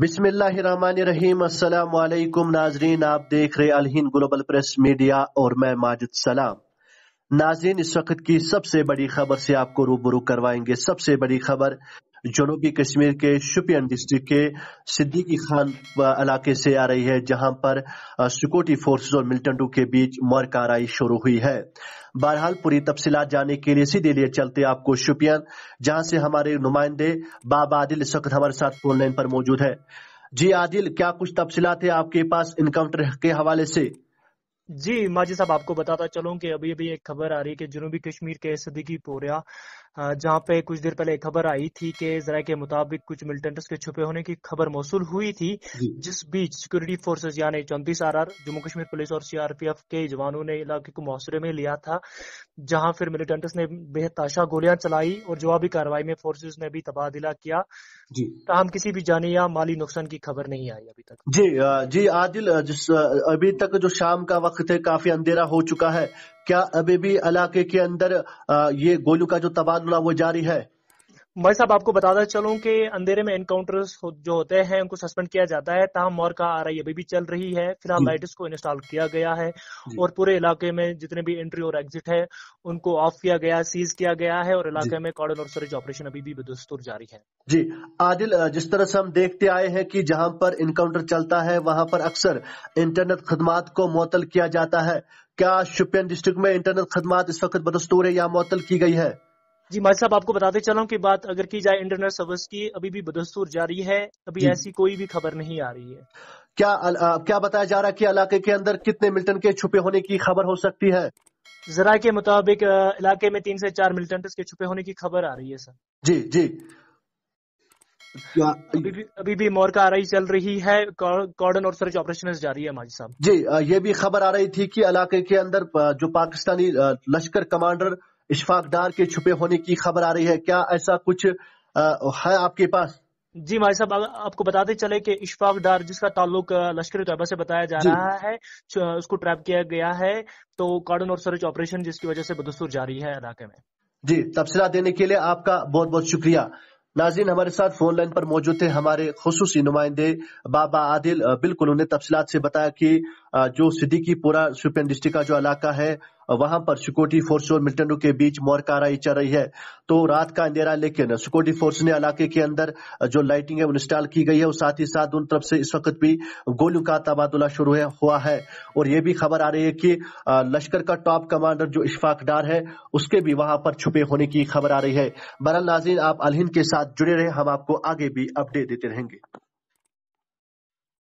बिस्मिल्लाम नाजरीन आप देख रहे अलहिन ग्लोबल प्रेस मीडिया और मैं माजिद सलाम नाजरीन इस वक्त की सबसे बड़ी खबर से आपको रूबरू करवाएंगे सबसे बड़ी खबर जनूबी कश्मीर के शुपियन डिस्ट्रिक्ट के सिद्दीकी खान इलाके से आ रही है जहां पर सिक्योरिटी फोर्सेज और मिलिटेंटों के बीच मर कार्रवाई शुरू हुई है बहरहाल पूरी तफसी जाने के लिए सीधे लिए चलते आपको शुपियन जहां से हमारे नुमाइंदे बाबा आदिल इस वक्त हमारे साथ फोन लाइन पर मौजूद है जी आदिल क्या कुछ तफसीत है आपके पास इनकाउंटर के हवाले से जी माजी साहब आपको बताता चलूं कि अभी अभी एक खबर आ रही है कि जनूबी कश्मीर के सदीकी पोरिया जहाँ पे कुछ देर पहले खबर आई थी कि जरा के मुताबिक कुछ मिलिटेंट्स के छुपे होने की खबर मौसू हुई थी जिस बीच सिक्योरिटी फोर्सेज यानी चौंतीस R R Jammu Kashmir police और सीआरपीएफ के जवानों ने इलाके को मुहासरे में लिया था जहाँ फिर मिलिटेंट्स ने बेहताशा गोलियां चलाई और जवाबी कार्रवाई में फोर्सेज ने भी तबादला किया तहम तो किसी भी जाने या माली नुकसान की खबर नहीं आई अभी तक जी जी आदिल जिस अभी तक जो शाम का वक्त है काफी अंधेरा हो चुका है क्या अभी भी इलाके के अंदर ये गोलू का जो तबादला वो जारी है भाई साहब आपको बताता चलूं कि अंधेरे में एनकाउंटर्स जो होते हैं उनको सस्पेंड किया जाता है तमाम मोर का आई अभी भी चल रही है फिलहाल लाइट्स को इंस्टॉल किया गया है और पूरे इलाके में जितने भी एंट्री और एग्जिट है उनको ऑफ किया गया सीज किया गया है और इलाके में कॉर्डन और सर्च ऑपरेशन अभी भी बेदस्तूर जारी है जी आदिल जिस तरह से हम देखते आए हैं कि जहां पर इनकाउंटर चलता है वहां पर अक्सर इंटरनेट खदमात को मुतल किया जाता है क्या शुपियन डिस्ट्रिक्ट में इंटरनेट खदमात इस वक्त बदस्तूर है या मअतल की गई है जी माजी साहब आपको बताते चला कि बात अगर की जाए इंटरनेट सर्विस की अभी भी बदस्तूर जारी है अभी ऐसी कोई भी खबर नहीं आ रही है क्या आ, क्या बताया जा रहा है कि इलाके के अंदर कितने मिल्टन के छुपे होने की खबर हो सकती है जरा के मुताबिक इलाके में तीन से चार मिल्टन के छुपे होने की खबर आ रही है सर जी जी अभी भी अभी भी मोर कार्रवाई चल रही है कॉर्डन और सर्च ऑपरेशन जारी है माजी साहब जी ये भी खबर आ रही थी कि इलाके के अंदर जो पाकिस्तानी लश्कर कमांडर इशफाक डार के छुपे होने की खबर आ रही है क्या ऐसा कुछ है आपके पास जी माई साहब आपको बताते चले कि इशफाक डार जिसका ताल्लुक लश्कर तैयबा से बताया जा रहा है उसको ट्रैप किया गया है तो कॉर्डन और सर्च ऑपरेशन जिसकी वजह से बदस्तूर जारी है इलाके में जी तबसरा देने के लिए आपका बहुत बहुत शुक्रिया नाजीन हमारे साथ फोन लाइन पर मौजूद थे हमारे खसूसी नुमाइंदे बाबा आदिल बिल्कुल उन्हें तफसीत से बताया कि जो सिद्दीकीपुरा शुपियन डिस्ट्रिक्ट का जो इलाका है वहां पर सिक्योरिटी फोर्स और मिलिटेंटों के बीच मोर कार्रवाई चल रही है तो रात का अंधेरा लेकिन सिक्योरिटी फोर्स ने इलाके के अंदर जो लाइटिंग है इंस्टॉल की गई है और साथ ही साथ उन तरफ से इस वक्त भी गोलियों का तबादला शुरू हुआ है और ये भी खबर आ रही है कि लश्कर का टॉप कमांडर जो इश्फाक डार है उसके भी वहां पर छुपे होने की खबर आ रही है बरल नाजीन आप अलहिंद के साथ जुड़े रहे हम आपको आगे भी अपडेट देते रहेंगे